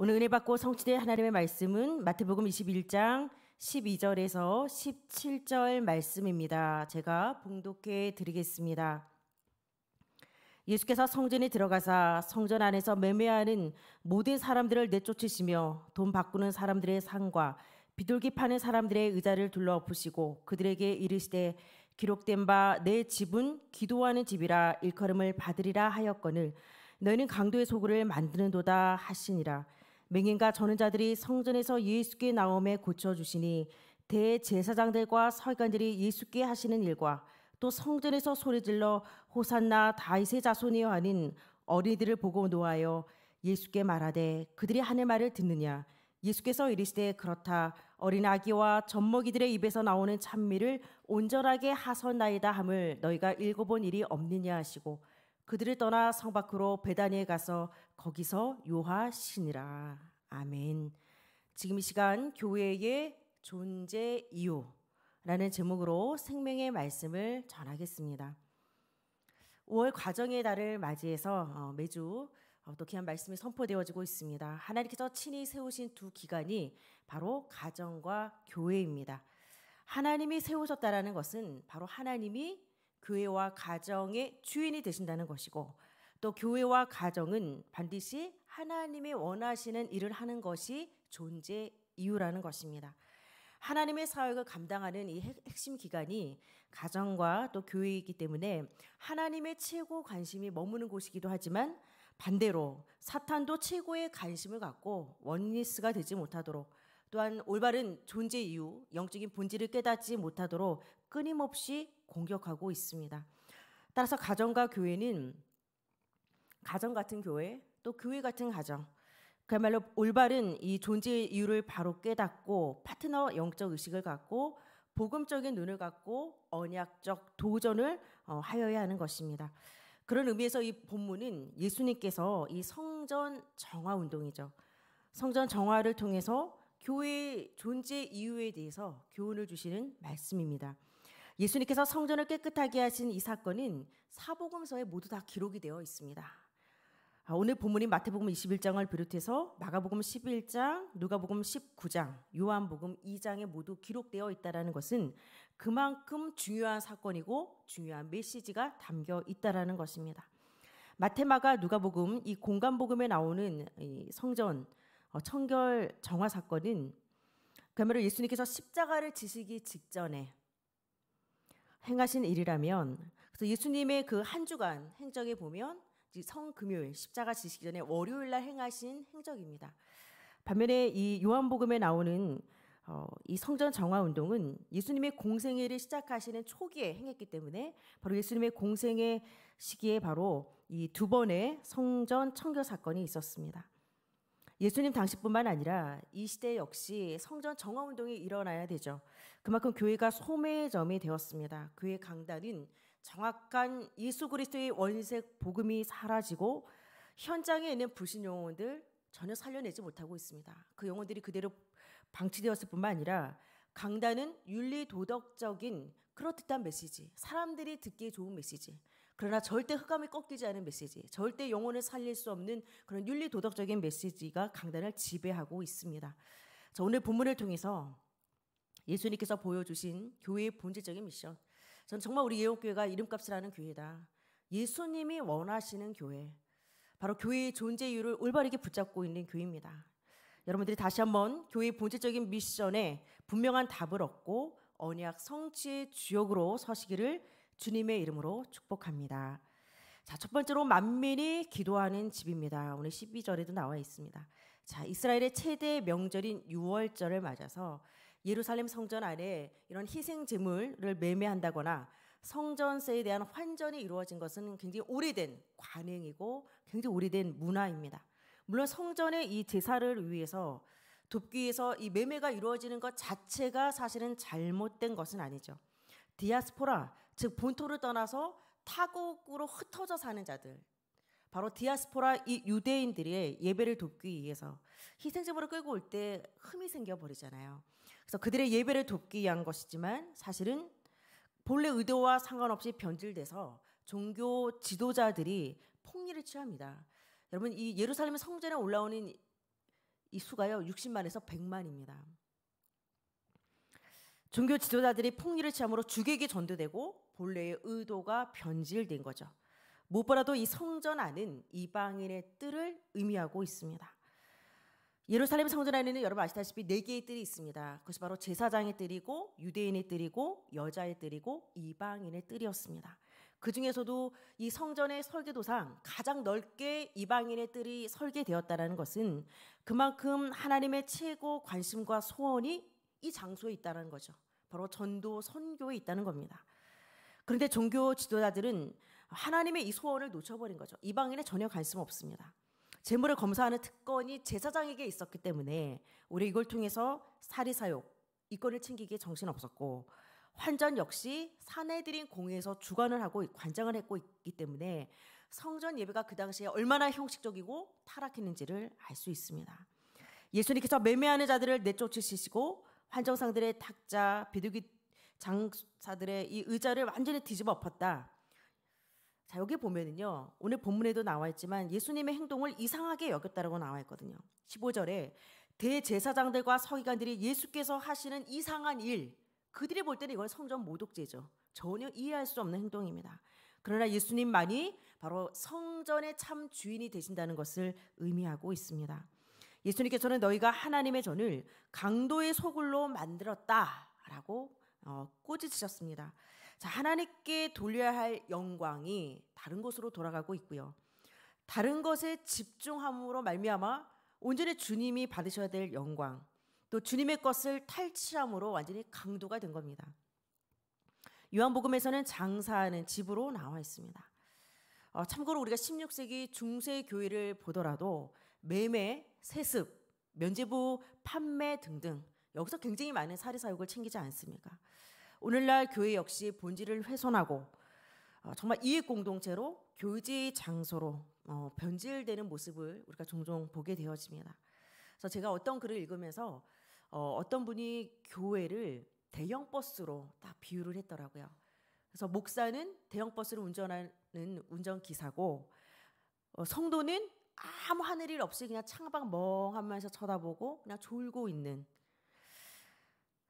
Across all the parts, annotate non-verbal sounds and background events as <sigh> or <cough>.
오늘 은혜 받고 성취될 하나님의 말씀은 마태복음 21장 12절에서 17절 말씀입니다. 제가 봉독해 드리겠습니다. 예수께서 성전에 들어가사 성전 안에서 매매하는 모든 사람들을 내쫓으시며 돈 바꾸는 사람들의 상과 비둘기 파는 사람들의 의자를 둘러엎으시고 그들에게 이르시되 기록된 바 내 집은 기도하는 집이라 일컬음을 받으리라 하였거늘 너희는 강도의 소굴을 만드는도다 하시니라 맹인과 전는 자들이 성전에서 예수께 나옴에 고쳐주시니 대제사장들과 서기관들이 예수께 하시는 일과 또 성전에서 소리질러 호산나 다이세 자손이여 하는 어린이들을 보고 놓아여 예수께 말하되 그들이 하는 말을 듣느냐 예수께서 이르시되 그렇다 어린 아기와 젖먹이들의 입에서 나오는 찬미를 온전하게 하선나이다 함을 너희가 읽어본 일이 없느냐 하시고 그들을 떠나 성 밖으로 배단니에 가서 거기서 요하시니라. 아멘. 지금 이 시간 교회의 존재 이유라는 제목으로 생명의 말씀을 전하겠습니다. 5월 과정의 달을 맞이해서 어, 매주 또 귀한 말씀이 선포되어지고 있습니다. 하나님께서 친히 세우신 두 기관이 바로 가정과 교회입니다. 하나님이 세우셨다라는 것은 바로 하나님이 교회와 가정의 주인이 되신다는 것이고 또 교회와 가정은 반드시 하나님이 원하시는 일을 하는 것이 존재 이유라는 것입니다. 하나님의 사역을 감당하는 이 핵심 기관이 가정과 또 교회이기 때문에 하나님의 최고 관심이 머무는 곳이기도 하지만 반대로 사탄도 최고의 관심을 갖고 원리스가 되지 못하도록 또한 올바른 존재 이유, 영적인 본질을 깨닫지 못하도록 끊임없이 공격하고 있습니다. 따라서 가정과 교회는 가정 같은 교회 또 교회 같은 가정 그야말로 올바른 이 존재의 이유를 바로 깨닫고 파트너 영적 의식을 갖고 복음적인 눈을 갖고 언약적 도전을 어, 하여야 하는 것입니다. 그런 의미에서 이 본문은 예수님께서 이 성전 정화 운동이죠. 성전 정화를 통해서 교회의 존재 이유에 대해서 교훈을 주시는 말씀입니다. 예수님께서 성전을 깨끗하게 하신 이 사건은 사복음서에 모두 다 기록이 되어 있습니다. 아, 오늘 본문인 마태복음 21장을 비롯해서 마가복음 11장, 누가복음 19장, 요한복음 2장에 모두 기록되어 있다라는 것은 그만큼 중요한 사건이고 중요한 메시지가 담겨 있다라는 것입니다. 마테마가 누가복음 이 공간복음에 나오는 이 성전 어, 청결 정화 사건은 그야말로 예수님께서 십자가를 지시기 직전에 행하신 일이라면 그래서 예수님의 그 한 주간 행적에 보면 성금요일 십자가 지시기 전에 월요일 날 행하신 행적입니다. 반면에 이 요한복음에 나오는 어, 이 성전 정화 운동은 예수님의 공생애를 시작하시는 초기에 행했기 때문에 바로 예수님의 공생애 시기에 바로 이 두 번의 성전 청교 사건이 있었습니다. 예수님 당시뿐만 아니라 이 시대 역시 성전 정화 운동이 일어나야 되죠. 그만큼 교회가 소매점이 되었습니다. 그의 강단은 정확한 예수 그리스도의 원색 복음이 사라지고 현장에 있는 불신 영혼들 전혀 살려내지 못하고 있습니다. 그 영혼들이 그대로 방치되었을 뿐만 아니라 강단은 윤리 도덕적인 그럴듯한 메시지, 사람들이 듣기 좋은 메시지, 그러나 절대 흑암이 꺾이지 않은 메시지, 절대 영혼을 살릴 수 없는 그런 윤리 도덕적인 메시지가 강단을 지배하고 있습니다. 자, 오늘 본문을 통해서 예수님께서 보여주신 교회의 본질적인 미션. 전 정말 우리 예옥교회가 이름값을 하는 교회다. 예수님이 원하시는 교회. 바로 교회의 존재 이유를 올바르게 붙잡고 있는 교회입니다. 여러분들이 다시 한번 교회의 본질적인 미션에 분명한 답을 얻고 언약 성취의 주역으로 서시기를 주님의 이름으로 축복합니다. 자, 첫 번째로 만민이 기도하는 집입니다. 오늘 12절에도 나와 있습니다. 자, 이스라엘의 최대 명절인 6월절을 맞아서 예루살렘 성전 안에 이런 희생 제물을 매매한다거나 성전세에 대한 환전이 이루어진 것은 굉장히 오래된 관행이고 굉장히 오래된 문화입니다. 물론 성전의 이 제사를 위해서 돕기 위해서 이 매매가 이루어지는 것 자체가 사실은 잘못된 것은 아니죠. 디아스포라, 즉 본토를 떠나서 타국으로 흩어져 사는 자들, 바로 디아스포라 이 유대인들의 예배를 돕기 위해서 희생제물을 끌고 올 때 흠이 생겨 버리잖아요. 그래서 그들의 예배를 돕기 위한 것이지만 사실은 본래 의도와 상관없이 변질돼서 종교 지도자들이 폭리를 취합니다. 여러분 이 예루살렘 성전에 올라오는 이 수가요 60만에서 100만입니다. 종교 지도자들이 폭리를 취함으로 주객이 전도되고 본래의 의도가 변질된 거죠. 무엇보다도 이 성전 안은 이방인의 뜰을 의미하고 있습니다. 예루살렘 성전 안에는 여러분 아시다시피 네 개의 뜰이 있습니다. 그것이 바로 제사장의 뜰이고 유대인의 뜰이고 여자의 뜰이고 이방인의 뜰이었습니다. 그 중에서도 이 성전의 설계도상 가장 넓게 이방인의 뜰이 설계되었다는 것은 그만큼 하나님의 최고 관심과 소원이 이 장소에 있다는 거죠. 바로 전도 선교에 있다는 겁니다. 그런데 종교 지도자들은 하나님의 이 소원을 놓쳐버린 거죠. 이방인에 전혀 관심 없습니다. 재물을 검사하는 특권이 제사장에게 있었기 때문에 우리 이걸 통해서 사리사욕 이권을 챙기기에 정신 없었고 환전 역시 사내들인 공회에서 주관을 하고 관장을 했고 있기 때문에 성전 예배가 그 당시에 얼마나 형식적이고 타락했는지를 알 수 있습니다. 예수님께서 매매하는 자들을 내쫓으시고 환정상들의 탁자, 비둘기 장사들의 이 의자를 완전히 뒤집어 엎었다. 자, 여기 보면은요. 오늘 본문에도 나와 있지만 예수님의 행동을 이상하게 여겼다라고 나와 있거든요. 15절에 대제사장들과 서기관들이 예수께서 하시는 이상한 일. 그들이 볼 때는 이건 성전 모독죄죠. 전혀 이해할 수 없는 행동입니다. 그러나 예수님만이 바로 성전의 참 주인이 되신다는 것을 의미하고 있습니다. 예수님께서는 너희가 하나님의 전을 강도의 소굴로 만들었다라고 어, 꼬지치셨습니다. 자, 하나님께 돌려야 할 영광이 다른 곳으로 돌아가고 있고요. 다른 것에 집중함으로 말미암아 온전히 주님이 받으셔야 될 영광, 또 주님의 것을 탈취함으로 완전히 강도가 된 겁니다. 요한복음에서는 장사하는 집으로 나와 있습니다. 어, 참고로 우리가 16세기 중세 교회를 보더라도 매매, 세습, 면제부 판매 등등 여기서 굉장히 많은 사리 사욕을 챙기지 않습니까? 오늘날 교회 역시 본질을 훼손하고 어, 정말 이익 공동체로 교지 장소로 어, 변질되는 모습을 우리가 종종 보게 되어집니다. 그래서 제가 어떤 글을 읽으면서 어, 어떤 분이 교회를 대형 버스로 딱 비유를 했더라고요. 그래서 목사는 대형 버스를 운전하는 운전기사고 성도는 아무 하늘 일 없이 그냥 창밖 멍하면서 쳐다보고 그냥 졸고 있는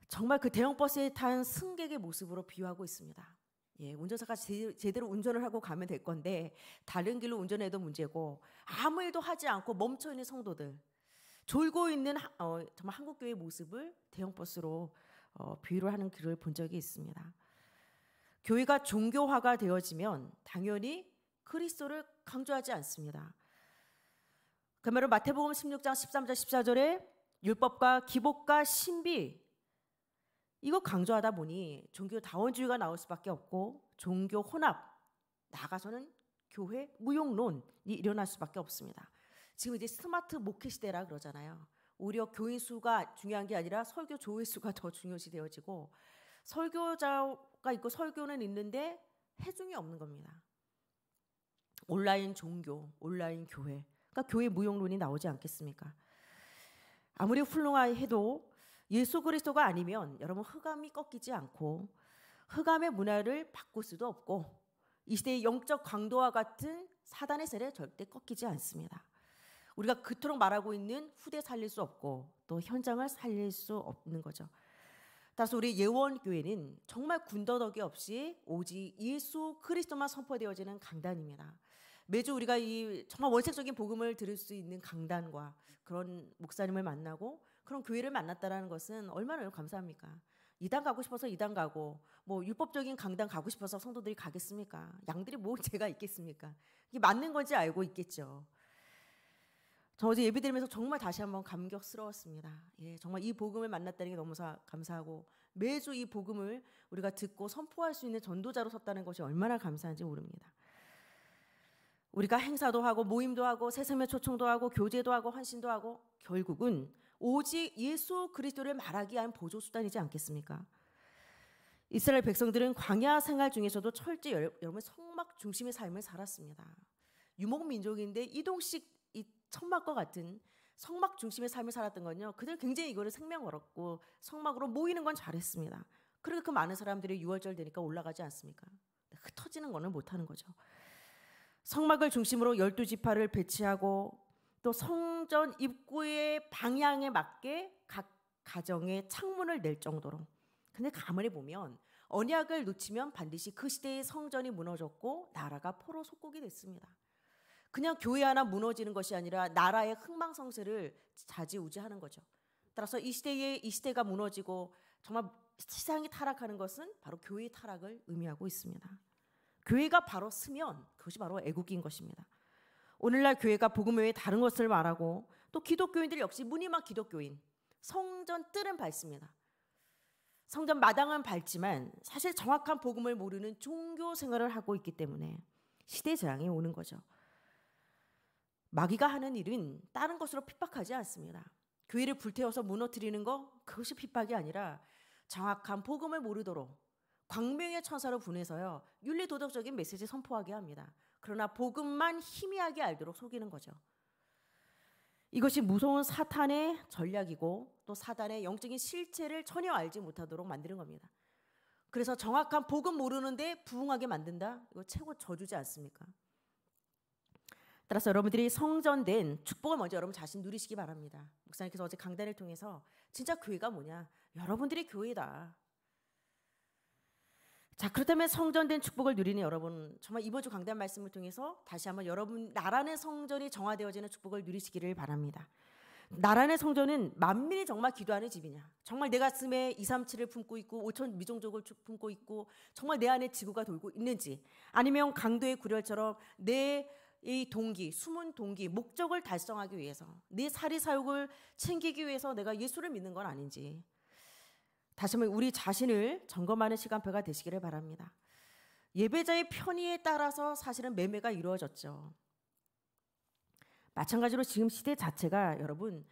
정말 그 대형 버스에 탄 승객의 모습으로 비유하고 있습니다. 예, 운전사가 제, 제대로 운전을 하고 가면 될 건데 다른 길로 운전해도 문제고 아무 일도 하지 않고 멈춰 있는 성도들 졸고 있는 어, 정말 한국 교회의 모습을 대형 버스로 어, 비유를 하는 글을 본 적이 있습니다. 교회가 종교화가 되어지면 당연히 그리스도를 강조하지 않습니다. 그러므 마태복음 16장 13절 14절에 율법과 기복과 신비 이거 강조하다 보니 종교 다원주의가 나올 수밖에 없고 종교 혼합 나가서는 교회 무용론이 일어날 수밖에 없습니다. 지금 이제 스마트 목회 시대라 그러잖아요. 오히려 교인 수가 중요한 게 아니라 설교 조회 수가 더 중요시 되어지고 설교자가 있고 설교는 있는데 해중이 없는 겁니다. 온라인 종교, 온라인 교회, 그러니까 교회 무용론이 나오지 않겠습니까? 아무리 훌륭하게 해도 예수 그리스도가 아니면 여러분 흑암이 꺾이지 않고 흑암의 문화를 바꿀 수도 없고 이 시대의 영적 강도와 같은 사단의 세례 절대 꺾이지 않습니다. 우리가 그토록 말하고 있는 후대 살릴 수 없고 또 현장을 살릴 수 없는 거죠. 따라서 우리 예원교회는 정말 군더더기 없이 오직 예수 그리스도만 선포되어지는 강단입니다. 매주 우리가 이 정말 원색적인 복음을 들을 수 있는 강단과 그런 목사님을 만나고 그런 교회를 만났다라는 것은 얼마나 감사합니까? 이단 가고 싶어서 이단 가고 뭐 율법적인 강단 가고 싶어서 성도들이 가겠습니까? 양들이 뭐 죄가 <laughs> 있겠습니까? 이게 맞는 건지 알고 있겠죠. 저 어제 예비드리면서 정말 다시 한번 감격스러웠습니다. 예, 정말 이 복음을 만났다는 게 너무 감사하고 매주 이 복음을 우리가 듣고 선포할 수 있는 전도자로 섰다는 것이 얼마나 감사한지 모릅니다. 우리가 행사도 하고 모임도 하고 새삼의 초청도 하고 교제도 하고 환신도 하고 결국은 오직 예수 그리스도를 말하기 위한 보조 수단이지 않겠습니까? 이스라엘 백성들은 광야 생활 중에서도 철저히 여러분 성막 중심의 삶을 살았습니다. 유목 민족인데 이동식 이 천막과 같은 성막 중심의 삶을 살았던 건요. 그들 굉장히 이거를 생명 걸었고 성막으로 모이는 건 잘했습니다. 그리고그 많은 사람들이 유월절 되니까 올라가지 않습니까? 흩어지는 거는 못하는 거죠. 성막을 중심으로 열두 지파를 배치하고 또 성전 입구의 방향에 맞게 각 가정의 창문을 낼 정도로. 근데 가만히 보면 언약을 놓치면 반드시 그 시대의 성전이 무너졌고 나라가 포로 속국이 됐습니다. 그냥 교회 하나 무너지는 것이 아니라 나라의 흥망성쇠를 자지우지하는 거죠. 따라서 이 시대에 이 시대가 무너지고 정말 세상이 타락하는 것은 바로 교회의 타락을 의미하고 있습니다. 교회가 바로 쓰면 그것이 바로 애국인 것입니다. 오늘날 교회가 복음 외에 다른 것을 말하고 또 기독교인들 역시 무늬막 기독교인 성전 뜰은 밝습니다. 성전 마당은 밝지만 사실 정확한 복음을 모르는 종교 생활을 하고 있기 때문에 시대 재앙이 오는 거죠. 마귀가 하는 일은 다른 것으로 핍박하지 않습니다. 교회를 불태워서 무너뜨리는 거 그것이 핍박이 아니라 정확한 복음을 모르도록 광명의 천사로 분해서요 윤리 도덕적인 메시지 선포하게 합니다. 그러나 복음만 희미하게 알도록 속이는 거죠. 이것이 무서운 사탄의 전략이고 또 사단의 영적인 실체를 전혀 알지 못하도록 만드는 겁니다. 그래서 정확한 복음 모르는데 부흥하게 만든다. 이거 최고 저주지 않습니까? 따라서 여러분들이 성전된 축복을 먼저 여러분 자신 누리시기 바랍니다. 목사님께서 어제 강단을 통해서 진짜 교회가 뭐냐? 여러분들이 교회다. 자, 그렇다면 성전된 축복을 누리는 여러분, 정말 이번 주 강단 말씀을 통해서 다시 한번 여러분 나라는 성전이 정화되어지는 축복을 누리시기를 바랍니다. 나란의 성전은 만민이 정말 기도하는 집이냐. 정말 내 가슴에 237을 품고 있고 5천 미종족을 품고 있고 정말 내 안에 지구가 돌고 있는지 아니면 강도의 구렬처럼 내이 동기, 숨은 동기, 목적을 달성하기 위해서 내 사리 사욕을 챙기기 위해서 내가 예수를 믿는 건 아닌지 다시 한번 우리 자신을 점검하는 시간표가 되시기를 바랍니다. 예배자의 편의에 따라서 사실은 매매가 이루어졌죠. 마찬가지로 지금 시대 자체가 여러분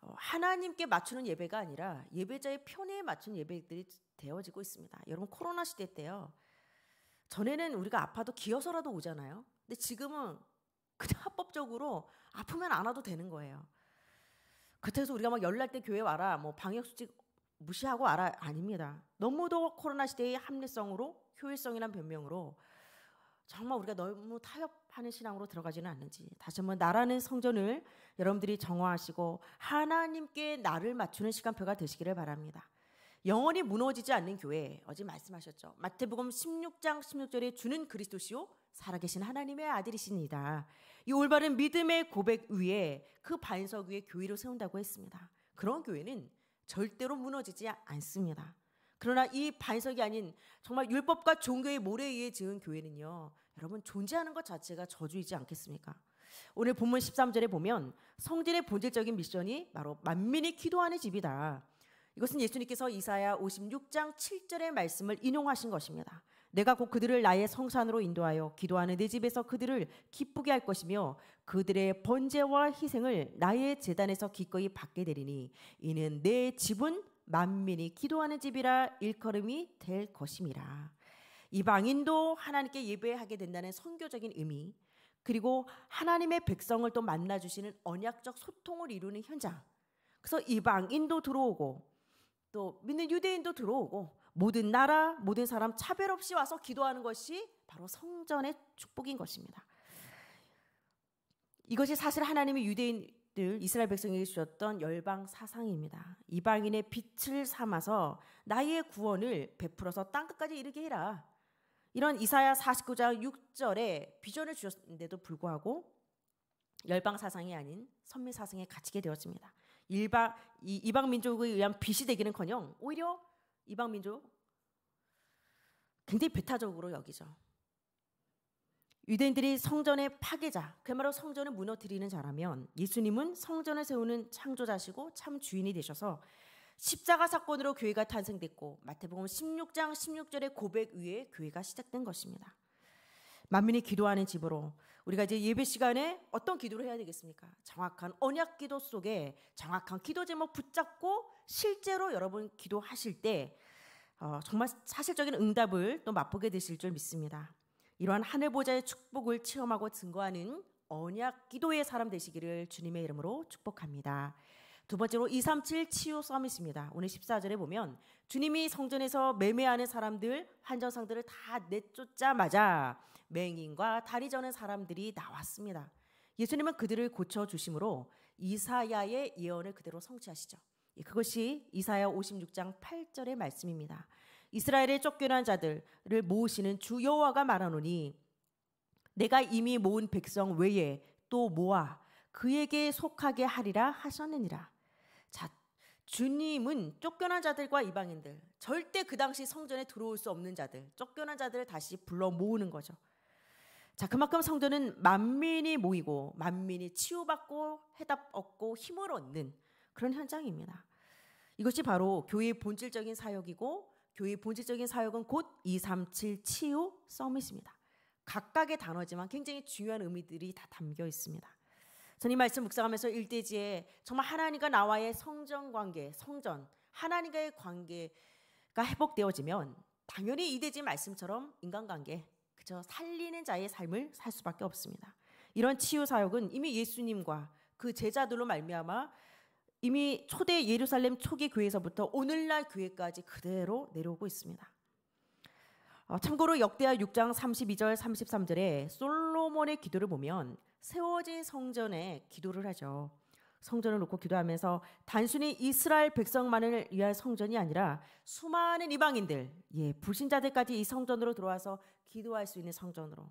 어, 하나님께 맞추는 예배가 아니라 예배자의 편의에 맞춘 예배들이 되어지고 있습니다. 여러분 코로나 시대 때요. 전에는 우리가 아파도 기어서라도 오잖아요. 근데 지금은 그냥 <laughs> 합법적으로 아프면 안 와도 되는 거예요. 그래서 우리가 막 연락 때 교회 와라, 뭐 방역 수칙 무시하고 알아 아닙니다. 너무도 코로나 시대의 합리성으로 효율성이란 변명으로 정말 우리가 너무 타협하는 신앙으로 들어가지는 않는지 다시 한번 나라는 성전을 여러분들이 정화하시고 하나님께 나를 맞추는 시간표가 되시기를 바랍니다. 영원히 무너지지 않는 교회 어제 말씀하셨죠. 마태복음 16장 16절에 주는 그리스도시요 살아계신 하나님의 아들이십니다. 이 올바른 믿음의 고백 위에 그 반석 위에 교회로 세운다고 했습니다. 그런 교회는 절대로 무너지지 않습니다. 그러나 이 반석이 아닌 정말 율법과 종교의 모래에 의해 지은 교회는요. 여러분 존재하는 것 자체가 저주이지 않겠습니까? 오늘 본문 13절에 보면 성전의 본질적인 미션이 바로 만민이 기도하는 집이다. 이것은 예수님께서 이사야 56장 7절의 말씀을 인용하신 것입니다. 내가 곧 그들을 나의 성산으로 인도하여 기도하는 내 집에서 그들을 기쁘게 할 것이며 그들의 번제와 희생을 나의 재단에서 기꺼이 받게 되리니 이는 내 집은 만민이 기도하는 집이라 일컬음이 될 것임이라. 이방인도 하나님께 예배하게 된다는 선교적인 의미 그리고 하나님의 백성을 또 만나 주시는 언약적 소통을 이루는 현장. 그래서 이방인도 들어오고 또 믿는 유대인도 들어오고 모든 나라, 모든 사람 차별 없이 와서 기도하는 것이 바로 성전의 축복인 것입니다. 이것이 사실 하나님이 유대인들 이스라엘 백성에게 주셨던 열방 사상입니다. 이방인의 빛을 삼아서 나의 구원을 베풀어서 땅 끝까지 이르게 해라. 이런 이사야 49장 6절에 비전을 주셨는데도 불구하고 열방 사상이 아닌 선민 사상에 갇히게 되었습니다. 일방 이, 방 민족에 의한 빛이 되기는커녕 오히려 이방 민족 굉장히 배타적으로 여기죠. 유대인들이 성전의 파괴자, 그야말로 성전을 무너뜨리는 자라면 예수님은 성전을 세우는 창조자시고 참 주인이 되셔서 십자가 사건으로 교회가 탄생됐고 마태복음 16장 16절의 고백 위에 교회가 시작된 것입니다. 만민이 기도하는 집으로 우리가 이제 예배 시간에 어떤 기도를 해야 되겠습니까? 정확한 언약 기도 속에 정확한 기도 제목 붙잡고 실제로 여러분 기도하실 때 어, 정말 사실적인 응답을 또 맛보게 되실 줄 믿습니다. 이러한 하늘 보좌의 축복을 체험하고 증거하는 언약 기도의 사람 되시기를 주님의 이름으로 축복합니다. 두 번째로 237 치유 서밋입니다. 오늘 14절에 보면 주님이 성전에서 매매하는 사람들, 환전상들을 다 내쫓자마자 맹인과 다리 저는 사람들이 나왔습니다. 예수님은 그들을 고쳐 주심으로 이사야의 예언을 그대로 성취하시죠. 예, 그것이 이사야 56장 8절의 말씀입니다. 이스라엘의 쫓겨난 자들을 모으시는 주 여호와가 말하노니 내가 이미 모은 백성 외에 또 모아 그에게 속하게 하리라 하셨느니라. 자, 주님은 쫓겨난 자들과 이방인들, 절대 그 당시 성전에 들어올 수 없는 자들, 쫓겨난 자들을 다시 불러 모으는 거죠. 자, 그만큼 성전은 만민이 모이고 만민이 치유받고 해답 얻고 힘을 얻는 그런 현장입니다. 이것이 바로 교회의 본질적인 사역이고 교회의 본질적인 사역은 곧 237 치유 서밋입니다. 각각의 단어지만 굉장히 중요한 의미들이 다 담겨 있습니다. 저는 이 말씀 묵상하면서 일대지에 정말 하나님과 나와의 성전 관계, 성전, 하나님과의 관계가 회복되어지면 당연히 이대지 말씀처럼 인간관계, 그저 살리는 자의 삶을 살 수밖에 없습니다. 이런 치유 사역은 이미 예수님과 그 제자들로 말미암아 이미 초대 예루살렘 초기 교회에서부터 오늘날 교회까지 그대로 내려오고 있습니다. 어, 참고로 역대하 6장 32절 33절에 솔로몬의 기도를 보면 세워진 성전에 기도를 하죠. 성전을 놓고 기도하면서 단순히 이스라엘 백성만을 위한 성전이 아니라 수많은 이방인들, 예, 불신자들까지 이 성전으로 들어와서 기도할 수 있는 성전으로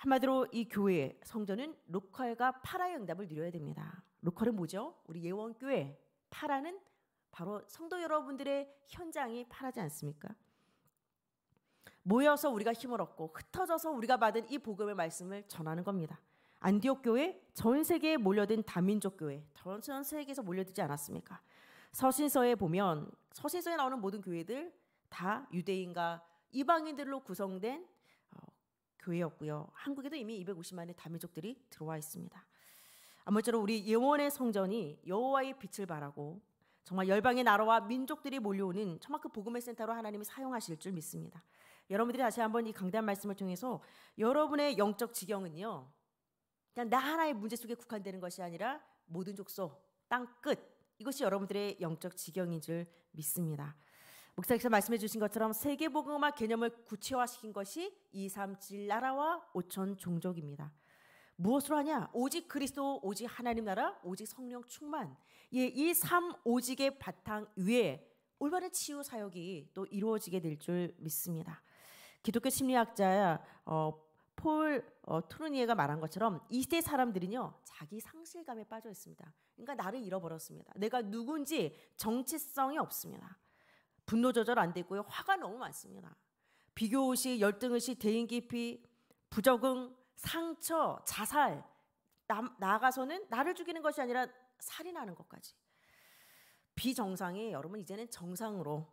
한마디로 이 교회 성전은 로컬과 파라의 응답을 누려야 됩니다. 로컬은 뭐죠? 우리 예원교회 파라는 바로 성도 여러분들의 현장이 파라지 않습니까? 모여서 우리가 힘을 얻고 흩어져서 우리가 받은 이 복음의 말씀을 전하는 겁니다. 안디옥 교회 전 세계에 몰려든 다민족 교회 전 세계에서 몰려들지 않았습니까? 서신서에 보면 서신서에 나오는 모든 교회들 다 유대인과 이방인들로 구성된 교회였고요. 한국에도 이미 250만의 다민족들이 들어와 있습니다. 아무쪼록 우리 예원의 성전이 여호와의 빛을 바라고 정말 열방의 나라와 민족들이 몰려오는 정막그 복음의 센터로 하나님이 사용하실 줄 믿습니다. 여러분들이 다시 한번 이강대한 말씀을 통해서 여러분의 영적 지경은요. 그냥 나 하나의 문제 속에 국한되는 것이 아니라 모든 족속, 땅 끝 이것이 여러분들의 영적 지경인 줄 믿습니다. 목사님께서 말씀해 주신 것처럼 세계 복음화 개념을 구체화시킨 것이 237 나라와 5천 종족입니다. 무엇으로 하냐? 오직 그리스도, 오직 하나님 나라, 오직 성령 충만. 예, 이삼 오직의 바탕 위에 올바른 치유 사역이 또 이루어지게 될 줄 믿습니다. 기독교 심리학자 어, 폴 어, 투르니에가 말한 것처럼 이 시대 사람들은요 자기 상실감에 빠져 있습니다. 그러니까 나를 잃어버렸습니다. 내가 누군지 정체성이 없습니다. 분노 조절 안 되고요. 화가 너무 많습니다. 비교 의식, 열등 의식, 대인 기피, 부적응, 상처, 자살, 나, 나아가서는 나를 죽이는 것이 아니라 살인하는 것까지. 비정상이 여러분 이제는 정상으로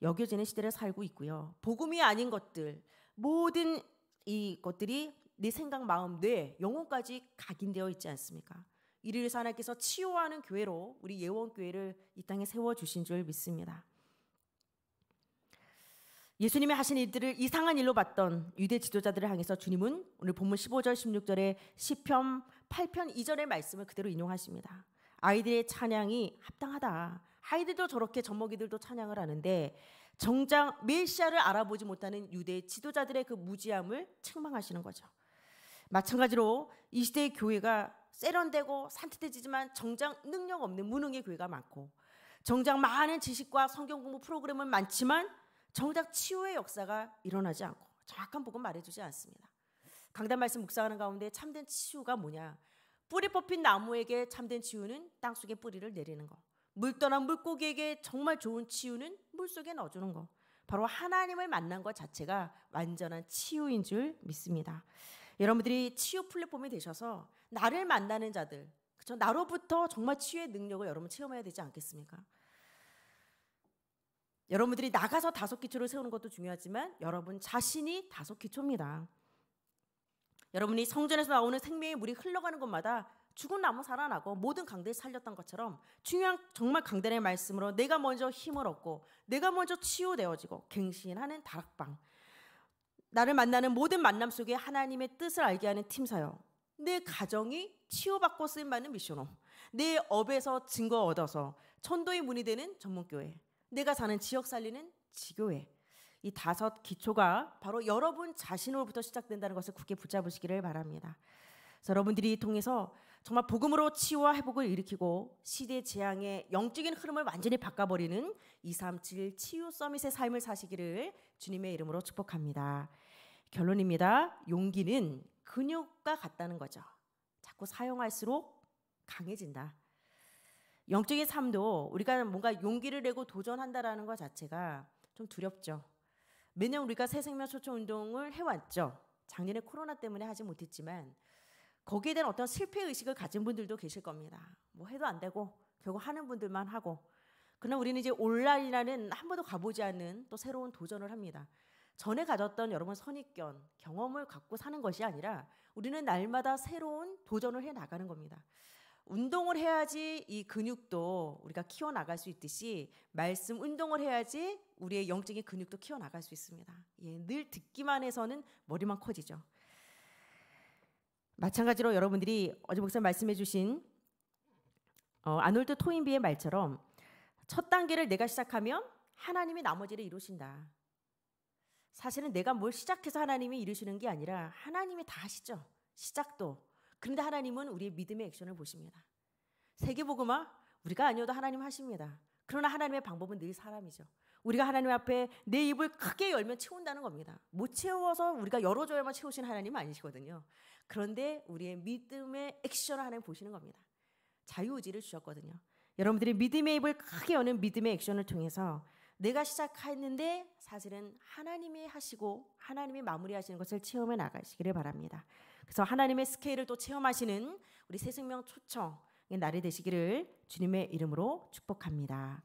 여겨지는 시대를 살고 있고요. 복음이 아닌 것들, 모든 이 것들이 내 생각, 마음, 뇌, 영혼까지 각인되어 있지 않습니까? 이를 하나께서 치유하는 교회로 우리 예원교회를 이 땅에 세워주신 줄 믿습니다. 예수님이 하신 일들을 이상한 일로 봤던 유대 지도자들을 향해서 주님은 오늘 본문 15절 16절에 시편 8편 2절의 말씀을 그대로 인용하십니다. 아이들의 찬양이 합당하다. 아이들도 저렇게 젖먹이들도 찬양을 하는데 정작 메시아를 알아보지 못하는 유대 지도자들의 그 무지함을 책망하시는 거죠. 마찬가지로 이 시대의 교회가 세련되고 산뜻해지지만 정작 능력 없는 무능의 교회가 많고 정작 많은 지식과 성경 공부 프로그램은 많지만 정작 치유의 역사가 일어나지 않고 정확한 복음 말해주지 않습니다. 강단 말씀 묵상하는 가운데 참된 치유가 뭐냐? 뿌리 뽑힌 나무에게 참된 치유는 땅 속에 뿌리를 내리는 거. 물 떠난 물고기에게 정말 좋은 치유는 물 속에 넣어주는 거. 바로 하나님을 만난 것 자체가 완전한 치유인 줄 믿습니다. 여러분들이 치유 플랫폼이 되셔서 나를 만나는 자들, 그쵸? 나로부터 정말 치유의 능력을 여러분 체험해야 되지 않겠습니까? 여러분들이 나가서 다섯 기초를 세우는 것도 중요하지만 여러분 자신이 다섯 기초입니다. 여러분이 성전에서 나오는 생명의 물이 흘러가는 것마다 죽은 나무 살아나고 모든 강대에 살렸던 것처럼 중요한 정말 강대의 말씀으로 내가 먼저 힘을 얻고 내가 먼저 치유되어지고 갱신하는 다락방 나를 만나는 모든 만남 속에 하나님의 뜻을 알게 하는 팀사요 내 가정이 치유받고 쓰임받는 미션홈 내 업에서 증거 얻어서 천도의 문이 되는 전문교회 내가 사는 지역 살리는 지교회 이 다섯 기초가 바로 여러분 자신으로부터 시작된다는 것을 굳게 붙잡으시기를 바랍니다. 여러분들이 통해서 정말 복음으로 치유와 회복을 일으키고 시대 재앙의 영적인 흐름을 완전히 바꿔버리는 237 치유 서밋의 삶을 사시기를 주님의 이름으로 축복합니다. 결론입니다. 용기는 근육과 같다는 거죠. 자꾸 사용할수록 강해진다. 영적인 삶도 우리가 뭔가 용기를 내고 도전한다라는 것 자체가 좀 두렵죠. 매년 우리가 새 생명 초청 운동을 해왔죠. 작년에 코로나 때문에 하지 못했지만 거기에 대한 어떤 실패 의식을 가진 분들도 계실 겁니다. 뭐 해도 안 되고 결국 하는 분들만 하고 그러나 우리는 이제 온라인이라는 한 번도 가보지 않은 또 새로운 도전을 합니다. 전에 가졌던 여러분 선입견, 경험을 갖고 사는 것이 아니라 우리는 날마다 새로운 도전을 해 나가는 겁니다. 운동을 해야지 이 근육도 우리가 키워나갈 수 있듯이 말씀 운동을 해야지 우리의 영적인 근육도 키워나갈 수 있습니다. 예, 늘 듣기만 해서는 머리만 커지죠. 마찬가지로 여러분들이 어제 목사님 말씀해 주신 어, 아놀드 토인비의 말처럼 첫 단계를 내가 시작하면 하나님이 나머지를 이루신다. 사실은 내가 뭘 시작해서 하나님이 이루시는 게 아니라 하나님이 다 하시죠. 시작도 그런데 하나님은 우리의 믿음의 액션을 보십니다. 세계복음화 우리가 아니어도 하나님 하십니다. 그러나 하나님의 방법은 늘 사람이죠. 우리가 하나님 앞에 내 입을 크게 열면 채운다는 겁니다. 못 채워서 우리가 열어줘야만 채우신 하나님 아니시거든요. 그런데 우리의 믿음의 액션을 하나님 보시는 겁니다. 자유의지를 주셨거든요. 여러분들이 믿음의 입을 크게 여는 믿음의 액션을 통해서 내가 시작했는데 사실은 하나님이 하시고 하나님이 마무리하시는 것을 체험해 나가시기를 바랍니다. 그래서 하나님의 스케일을 또 체험하시는 우리 새생명 초청의 날이 되시기를 주님의 이름으로 축복합니다.